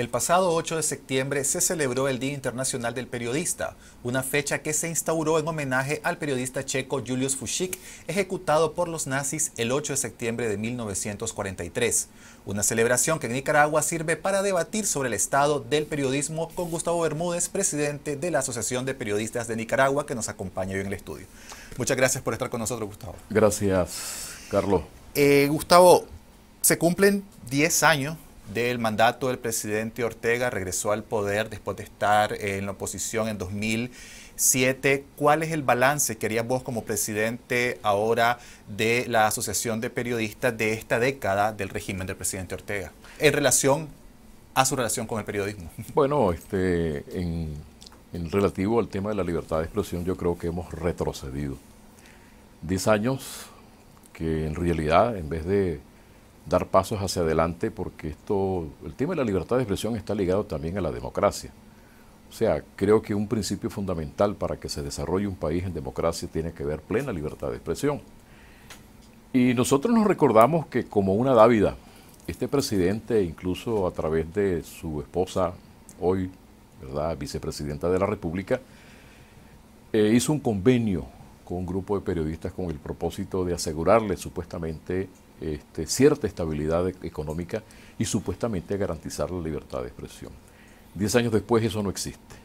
El pasado 8 de septiembre se celebró el Día Internacional del Periodista, una fecha que se instauró en homenaje al periodista checo Julius Fuschik, ejecutado por los nazis el 8 de septiembre de 1943. Una celebración que en Nicaragua sirve para debatir sobre el estado del periodismo con Gustavo Bermúdez, presidente de la Asociación de Periodistas de Nicaragua, que nos acompaña hoy en el estudio. Muchas gracias por estar con nosotros, Gustavo. Gracias, Carlos. Eh, Gustavo, se cumplen 10 años del mandato del presidente Ortega, regresó al poder después de estar en la oposición en 2007. ¿Cuál es el balance que harías vos como presidente ahora de la Asociación de Periodistas de esta década del régimen del presidente Ortega en relación a su relación con el periodismo? Bueno, este, en, en relativo al tema de la libertad de expresión, yo creo que hemos retrocedido. Diez años que en realidad, en vez de dar pasos hacia adelante porque esto, el tema de la libertad de expresión está ligado también a la democracia. O sea, creo que un principio fundamental para que se desarrolle un país en democracia tiene que ver plena libertad de expresión. Y nosotros nos recordamos que como una dávida, este presidente, incluso a través de su esposa, hoy, ¿verdad?, vicepresidenta de la República, eh, hizo un convenio con un grupo de periodistas con el propósito de asegurarle supuestamente este, cierta estabilidad e-, económica y supuestamente garantizar la libertad de expresión. Diez años después eso no existe.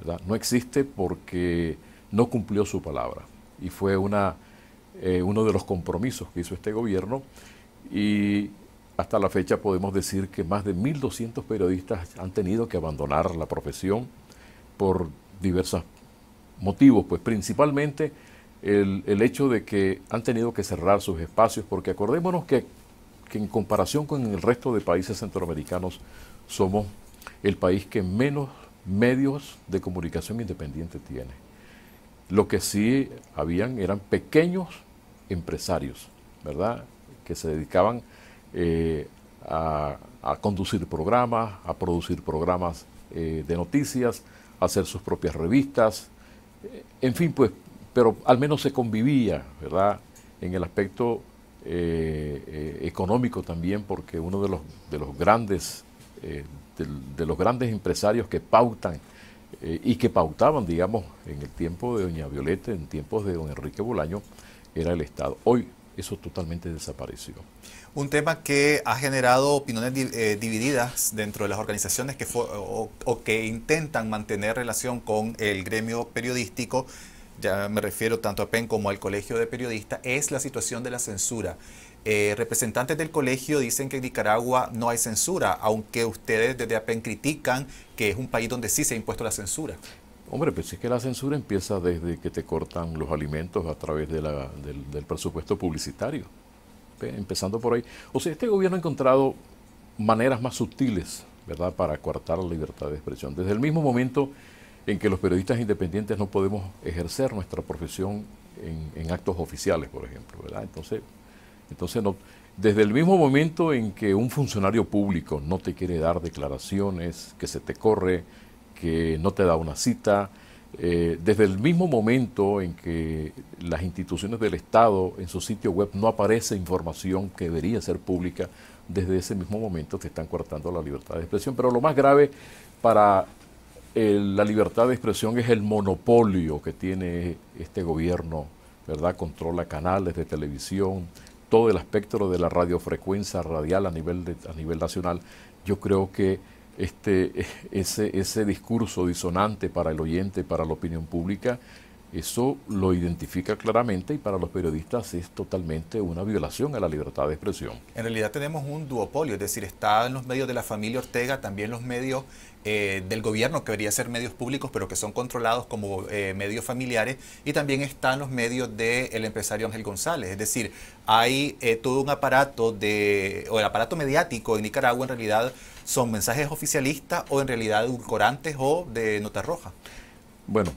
¿verdad? No existe porque no cumplió su palabra y fue una, eh, uno de los compromisos que hizo este gobierno y hasta la fecha podemos decir que más de 1.200 periodistas han tenido que abandonar la profesión por diversos motivos, pues principalmente el, hecho de que han tenido que cerrar sus espacios, porque acordémonos que, en comparación con el resto de países centroamericanos, somos el país que menos medios de comunicación independiente tiene. Lo que sí habían eran pequeños empresarios, ¿verdad? Que se dedicaban eh, a, conducir programas, a producir programas eh, de noticias, a hacer sus propias revistas, en fin, pues pero al menos se convivía, ¿verdad? En el aspecto eh, eh, económico también, porque uno de los, de los grandes, eh, de, los grandes empresarios que pautan y que pautaban, digamos, en el tiempo de doña Violeta, en tiempos de don Enrique Bolaño, era el Estado. Hoy eso totalmente desapareció. Un tema que ha generado opiniones divididas dentro de las organizaciones que o, que intentan mantener relación con el gremio periodístico ya me refiero tanto a PEN como al Colegio de Periodistas, es la situación de la censura. Eh, representantes del colegio dicen que en Nicaragua no hay censura, aunque ustedes desde PEN critican que es un país donde sí se ha impuesto la censura. Hombre, pues es que la censura empieza desde que te cortan los alimentos a través del, presupuesto publicitario, empezando por ahí. O sea, este gobierno ha encontrado maneras más sutiles, ¿verdad?, para coartar la libertad de expresión. Desde el mismo momento en que los periodistas independientes no podemos ejercer nuestra profesión en, actos oficiales, por ejemplo, ¿verdad? Entonces, entonces no, desde el mismo momento en que un funcionario público no te quiere dar declaraciones, que se te corre, que no te da una cita, eh, desde el mismo momento en que las instituciones del Estado en su sitio web no aparece información que debería ser pública, desde ese mismo momento te están cortando la libertad de expresión. Pero lo más grave para la libertad de expresión es el monopolio que tiene este gobierno, ¿verdad? Controla canales de televisión, todo el espectro de la radiofrecuencia radial a nivel, a nivel nacional. Yo creo que este, ese, ese discurso disonante para el oyente, para la opinión pública, eso lo identifica claramente y para los periodistas es totalmente una violación a la libertad de expresión. En realidad tenemos un duopolio, es decir, están en los medios de la familia Ortega, también los medios eh, del gobierno, que deberían ser medios públicos, pero que son controlados como eh, medios familiares, y también están los medios del empresario Ángel González. Es decir, hay eh, todo un aparato de, o el aparato mediático en Nicaragua en realidad son mensajes oficialistas o en realidad edulcorantes o de nota roja. Bueno,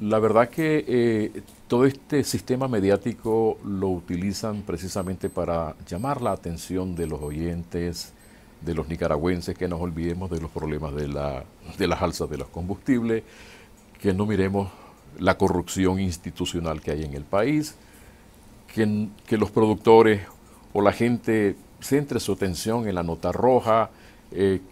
la verdad que eh, todo este sistema mediático lo utilizan precisamente para llamar la atención de los oyentes, de los nicaragüenses, que nos olvidemos de los problemas de, la, las alzas de los combustibles, que no miremos la corrupción institucional que hay en el país, que, que los productores o la gente centre su atención en la nota roja, eh,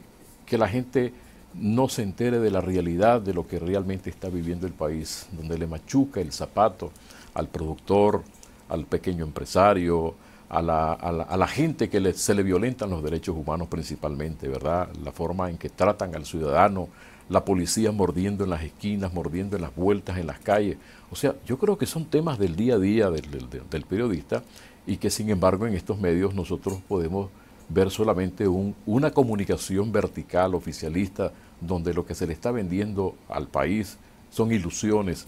que la gente no se entere de la realidad de lo que realmente está viviendo el país, donde le machuca el zapato al productor, al pequeño empresario, a la, a la, gente que se le violentan los derechos humanos principalmente, ¿verdad? La forma en que tratan al ciudadano, la policía mordiendo en las esquinas, mordiendo en las vueltas, en las calles. O sea, yo creo que son temas del día a día del, del periodista y que sin embargo en estos medios nosotros podemos ver solamente una comunicación vertical, oficialista, donde lo que se le está vendiendo al país son ilusiones.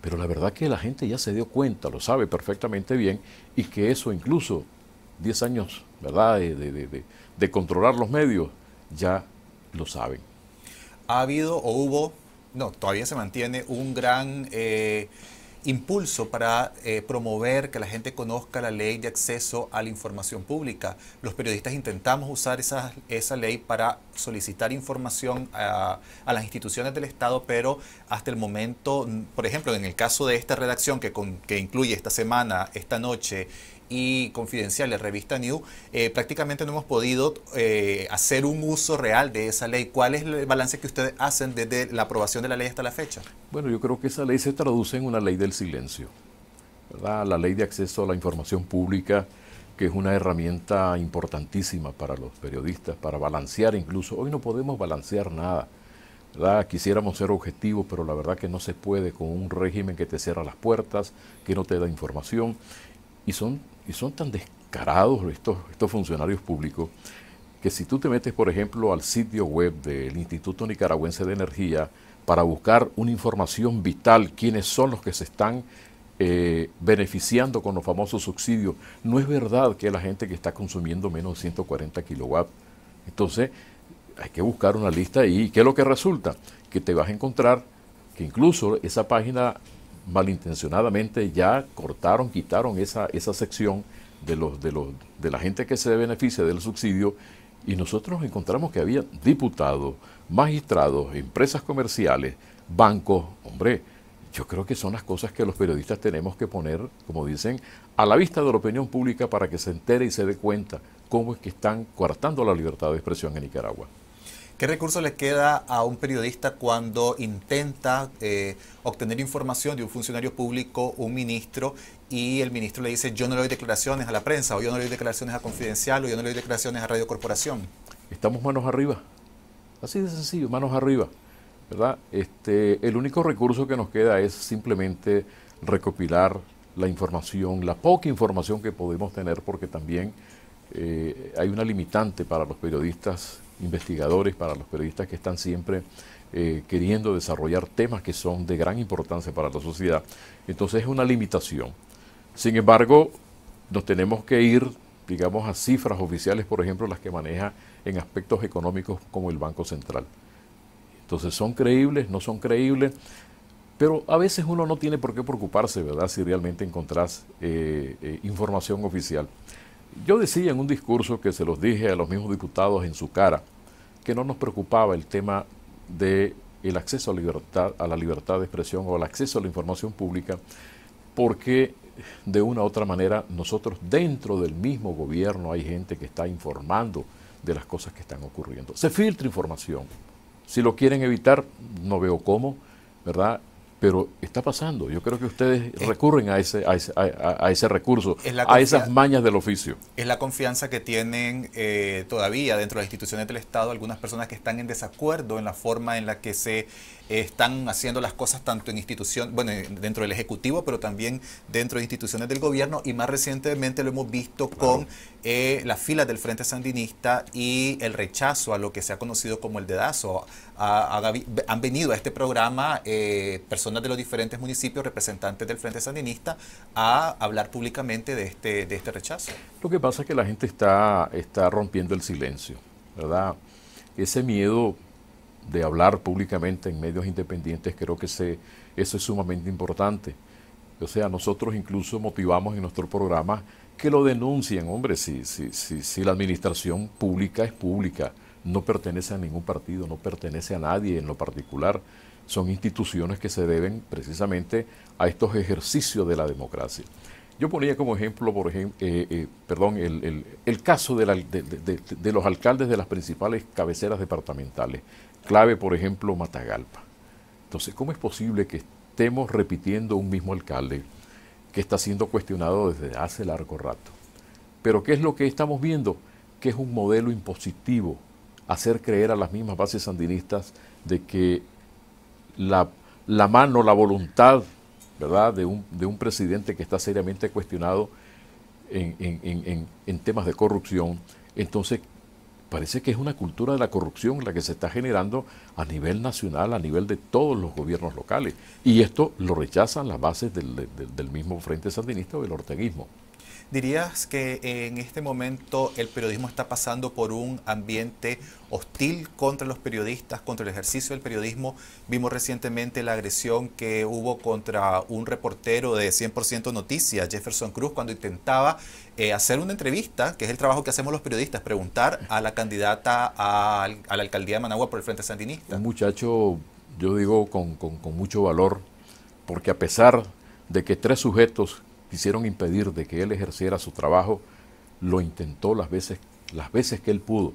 Pero la verdad que la gente ya se dio cuenta, lo sabe perfectamente bien, y que eso incluso 10 años ¿verdad? De, de, controlar los medios, ya lo saben. ¿Ha habido o hubo, no, todavía se mantiene un gran... Eh, impulso para eh, promover que la gente conozca la ley de acceso a la información pública. Los periodistas intentamos usar esa, esa ley para solicitar información a, las instituciones del Estado, pero hasta el momento, por ejemplo, en el caso de esta redacción que, que incluye esta semana, esta noche, y confidenciales, revista New, eh, prácticamente no hemos podido eh, hacer un uso real de esa ley. ¿Cuál es el balance que ustedes hacen desde la aprobación de la ley hasta la fecha? Bueno, yo creo que esa ley se traduce en una ley del silencio, ¿verdad? La ley de acceso a la información pública, que es una herramienta importantísima para los periodistas, para balancear incluso. Hoy no podemos balancear nada. ¿verdad? Quisiéramos ser objetivos, pero la verdad que no se puede con un régimen que te cierra las puertas, que no te da información. Y son y son tan descarados estos, estos funcionarios públicos que si tú te metes, por ejemplo, al sitio web del Instituto Nicaragüense de Energía para buscar una información vital, quiénes son los que se están eh, beneficiando con los famosos subsidios, no es verdad que la gente que está consumiendo menos de 140 kilowatts. Entonces, hay que buscar una lista y ¿qué es lo que resulta? Que te vas a encontrar que incluso esa página malintencionadamente ya cortaron, quitaron esa, sección de, los, de, los, de la gente que se beneficia del subsidio y nosotros encontramos que había diputados, magistrados, empresas comerciales, bancos, hombre, yo creo que son las cosas que los periodistas tenemos que poner, como dicen, a la vista de la opinión pública para que se entere y se dé cuenta cómo es que están coartando la libertad de expresión en Nicaragua. ¿Qué recurso le queda a un periodista cuando intenta eh, obtener información de un funcionario público, un ministro, y el ministro le dice yo no le doy declaraciones a la prensa, o yo no le doy declaraciones a Confidencial, o yo no le doy declaraciones a Radio Corporación? Estamos manos arriba. Así de sencillo, manos arriba. ¿verdad? Este, el único recurso que nos queda es simplemente recopilar la información, la poca información que podemos tener, porque también eh, hay una limitante para los periodistas investigadores, para los periodistas que están siempre eh, queriendo desarrollar temas que son de gran importancia para la sociedad. Entonces es una limitación. Sin embargo, nos tenemos que ir, digamos, a cifras oficiales, por ejemplo, las que maneja en aspectos económicos como el Banco Central. Entonces son creíbles, no son creíbles, pero a veces uno no tiene por qué preocuparse, ¿verdad? Si realmente encontrás eh, eh, información oficial. Yo decía en un discurso que se los dije a los mismos diputados en su cara, que no nos preocupaba el tema de el acceso a, libertad, a la libertad de expresión o el acceso a la información pública, porque de una u otra manera nosotros dentro del mismo gobierno hay gente que está informando de las cosas que están ocurriendo. Se filtra información. Si lo quieren evitar, no veo cómo, ¿verdad? pero está pasando. Yo creo que ustedes recurren a ese, a ese, recurso, a esas mañas del oficio. Es la confianza que tienen eh, todavía dentro de las instituciones del Estado algunas personas que están en desacuerdo en la forma en la que se eh, están haciendo las cosas tanto en institución, bueno, dentro del Ejecutivo, pero también dentro de instituciones del gobierno y más recientemente lo hemos visto con eh, las filas del Frente Sandinista y el rechazo a lo que se ha conocido como el dedazo han venido a este programa eh, personas de los diferentes municipios, representantes del Frente Sandinista, a hablar públicamente de este, de este rechazo. Lo que pasa es que la gente está, está rompiendo el silencio, ¿verdad? Ese miedo de hablar públicamente en medios independientes, creo que se, eso es sumamente importante. O sea, nosotros incluso motivamos en nuestro programa que lo denuncien, hombre, si, si, si la administración pública es pública no pertenece a ningún partido, no pertenece a nadie en lo particular. Son instituciones que se deben precisamente a estos ejercicios de la democracia. Yo ponía como ejemplo, por ejemplo, eh, eh, perdón, el, caso de, de, los alcaldes de las principales cabeceras departamentales, clave, por ejemplo, Matagalpa. Entonces, ¿cómo es posible que estemos repitiendo un mismo alcalde que está siendo cuestionado desde hace largo rato? Pero ¿qué es lo que estamos viendo? Que es un modelo impositivo, hacer creer a las mismas bases sandinistas de que la, la mano, la voluntad, ¿verdad?, de un, de un presidente que está seriamente cuestionado en, temas de corrupción, entonces parece que es una cultura de la corrupción la que se está generando a nivel nacional, a nivel de todos los gobiernos locales. Y esto lo rechazan las bases del, del mismo Frente Sandinista o del orteguismo. ¿Dirías que eh, en este momento el periodismo está pasando por un ambiente hostil contra los periodistas, contra el ejercicio del periodismo? Vimos recientemente la agresión que hubo contra un reportero de 100% Noticias, Jefferson Cruz, cuando intentaba eh, hacer una entrevista, que es el trabajo que hacemos los periodistas, preguntar a la candidata a, la alcaldía de Managua por el Frente Sandinista. Un muchacho, yo digo, con mucho valor, porque a pesar de que tres sujetos quisieron impedir de que él ejerciera su trabajo, lo intentó las veces, las veces que él pudo,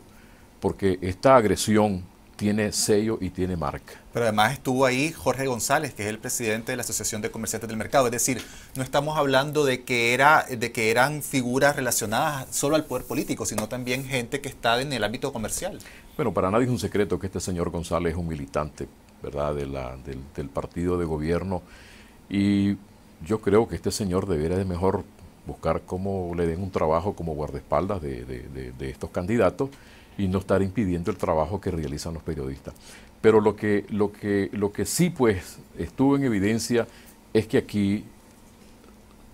porque esta agresión tiene sello y tiene marca. Pero además estuvo ahí Jorge González, que es el presidente de la Asociación de Comerciantes del Mercado. Es decir, no estamos hablando de que, era, de que eran figuras relacionadas solo al poder político, sino también gente que está en el ámbito comercial. Bueno, para nadie es un secreto que este señor González es un militante, ¿verdad?, del, del partido de gobierno. Y yo creo que este señor debería de mejor buscar cómo le den un trabajo como guardaespaldas de, estos candidatos y no estar impidiendo el trabajo que realizan los periodistas. Pero lo que, lo que, lo que sí pues estuvo en evidencia es que aquí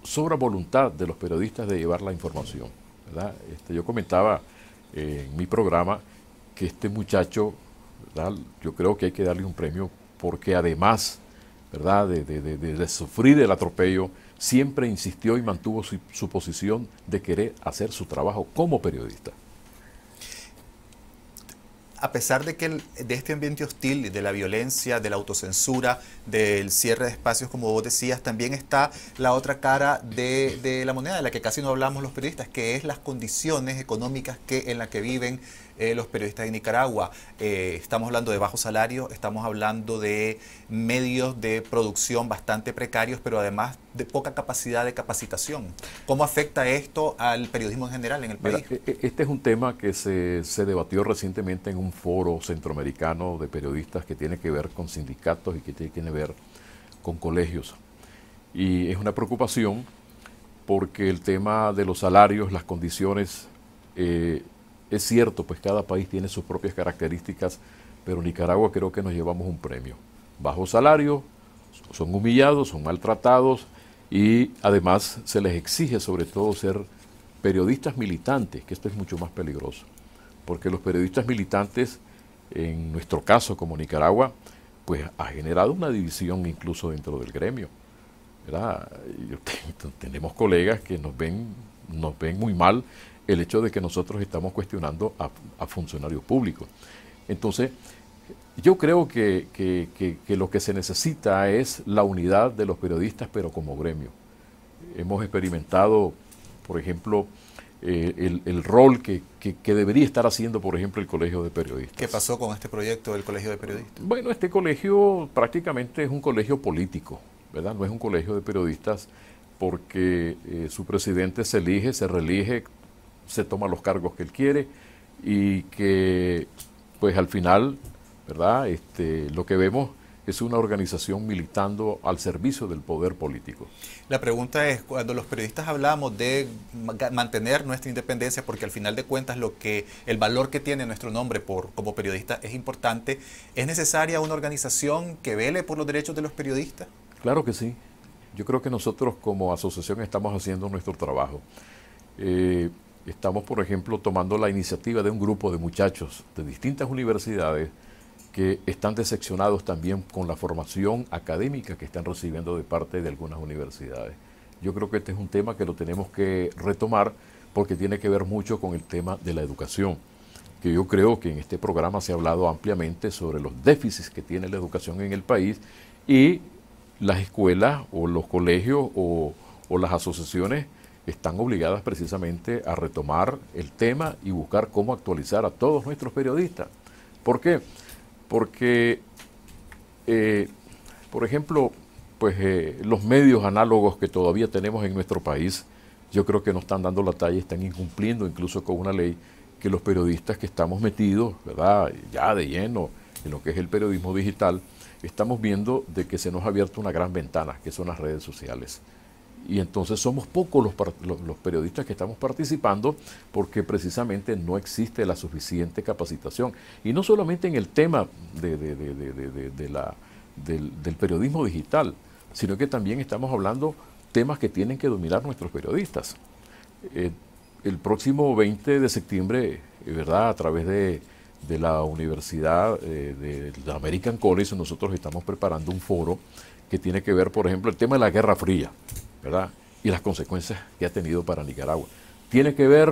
sobra voluntad de los periodistas de llevar la información. Este, yo comentaba eh, en mi programa que este muchacho, yo creo que hay que darle un premio porque además ¿verdad? De, sufrir el atropello, siempre insistió y mantuvo su, su, posición de querer hacer su trabajo como periodista. A pesar de que de este ambiente hostil, de la violencia, de la autocensura, del cierre de espacios, como vos decías, también está la otra cara de, la moneda, de la que casi no hablamos los periodistas, que es las condiciones económicas que, en las que viven eh, los periodistas de Nicaragua. Eh, estamos hablando de bajos salarios, estamos hablando de medios de producción bastante precarios, pero además de poca capacidad de capacitación. ¿Cómo afecta esto al periodismo en general en el país? E-, e-, este es un tema que se, debatió recientemente en un foro centroamericano de periodistas que tiene que ver con sindicatos y que tiene que ver con colegios. Y es una preocupación porque el tema de los salarios, las condiciones eh, es cierto, pues cada país tiene sus propias características, pero Nicaragua creo que nos llevamos un premio. Bajo salario, son humillados, son maltratados y además se les exige sobre todo ser periodistas militantes, que esto es mucho más peligroso, porque los periodistas militantes, en nuestro caso como Nicaragua, pues ha generado una división incluso dentro del gremio. Tenemos colegas que nos ven, nos ven muy mal el hecho de que nosotros estamos cuestionando a, funcionarios públicos. Entonces, yo creo que, lo que se necesita es la unidad de los periodistas, pero como gremio. Hemos experimentado, por ejemplo, eh, el, rol que, debería estar haciendo, por ejemplo, el Colegio de Periodistas. ¿Qué pasó con este proyecto del Colegio de Periodistas? Bueno, este colegio prácticamente es un colegio político, ¿verdad? No es un colegio de periodistas porque eh, su presidente se elige, se reelige se toma los cargos que él quiere y que pues al final, ¿verdad? Este, lo que vemos es una organización militando al servicio del poder político. La pregunta es, cuando los periodistas hablamos de mantener nuestra independencia, porque al final de cuentas lo que el valor que tiene nuestro nombre por, como periodista es importante, ¿es necesaria una organización que vele por los derechos de los periodistas? Claro que sí. Yo creo que nosotros como asociación estamos haciendo nuestro trabajo. Eh, Estamos, por ejemplo, tomando la iniciativa de un grupo de muchachos de distintas universidades que están decepcionados también con la formación académica que están recibiendo de parte de algunas universidades. Yo creo que este es un tema que lo tenemos que retomar porque tiene que ver mucho con el tema de la educación, que yo creo que en este programa se ha hablado ampliamente sobre los déficits que tiene la educación en el país y las escuelas o los colegios o, o las asociaciones están obligadas precisamente a retomar el tema y buscar cómo actualizar a todos nuestros periodistas. ¿Por qué? Porque, eh, por ejemplo, pues eh, los medios análogos que todavía tenemos en nuestro país, yo creo que no están dando la talla, están incumpliendo incluso con una ley que los periodistas que estamos metidos, ¿verdad? Ya de lleno en lo que es el periodismo digital, estamos viendo de que se nos ha abierto una gran ventana, que son las redes sociales. Y entonces somos pocos los, periodistas que estamos participando porque precisamente no existe la suficiente capacitación. Y no solamente en el tema de, del, periodismo digital, sino que también estamos hablando temas que tienen que dominar nuestros periodistas. Eh, el próximo 20 de septiembre, eh, ¿verdad? A través de, la Universidad eh, de, de American College, nosotros estamos preparando un foro que tiene que ver, por ejemplo, el tema de la Guerra Fría. Y las consecuencias que ha tenido para Nicaragua. ¿Tiene que ver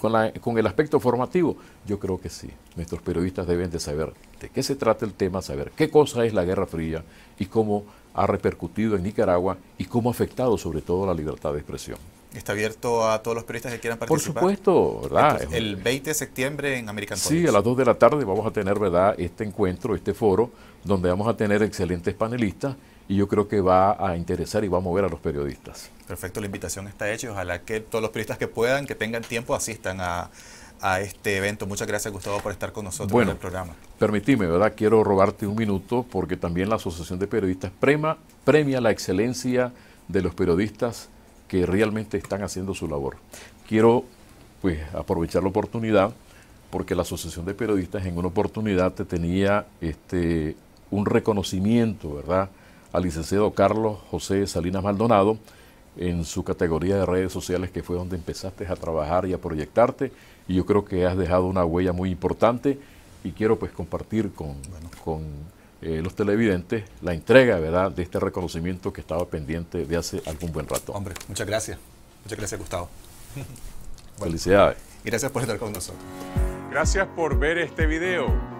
con, el aspecto formativo? Yo creo que sí. Nuestros periodistas deben de saber de qué se trata el tema, saber qué cosa es la Guerra Fría y cómo ha repercutido en Nicaragua y cómo ha afectado sobre todo la libertad de expresión. Está abierto a todos los periodistas que quieran participar. Por supuesto, ¿verdad? el 20 de septiembre en American College. Sí, a las 2 de la tarde vamos a tener, ¿verdad?, este encuentro, este foro, donde vamos a tener excelentes panelistas y yo creo que va a interesar y va a mover a los periodistas. Perfecto, la invitación está hecha ojalá que todos los periodistas que puedan, que tengan tiempo, asistan a, este evento. Muchas gracias, Gustavo, por estar con nosotros en el programa. Permitime, ¿verdad? Quiero robarte un minuto porque también la Asociación de Periodistas prema, premia la excelencia de los periodistas que realmente están haciendo su labor. Quiero pues aprovechar la oportunidad porque la Asociación de Periodistas en una oportunidad te tenía este un reconocimiento, ¿verdad? al licenciado Carlos José Salinas Maldonado en su categoría de redes sociales, que fue donde empezaste a trabajar y a proyectarte. Y yo creo que has dejado una huella muy importante y quiero pues compartir con, con eh, los televidentes la entrega ¿verdad? de este reconocimiento que estaba pendiente de hace algún buen rato. Hombre, muchas gracias. Muchas gracias, Gustavo. Felicidades. y gracias por estar con nosotros. Gracias por ver este video.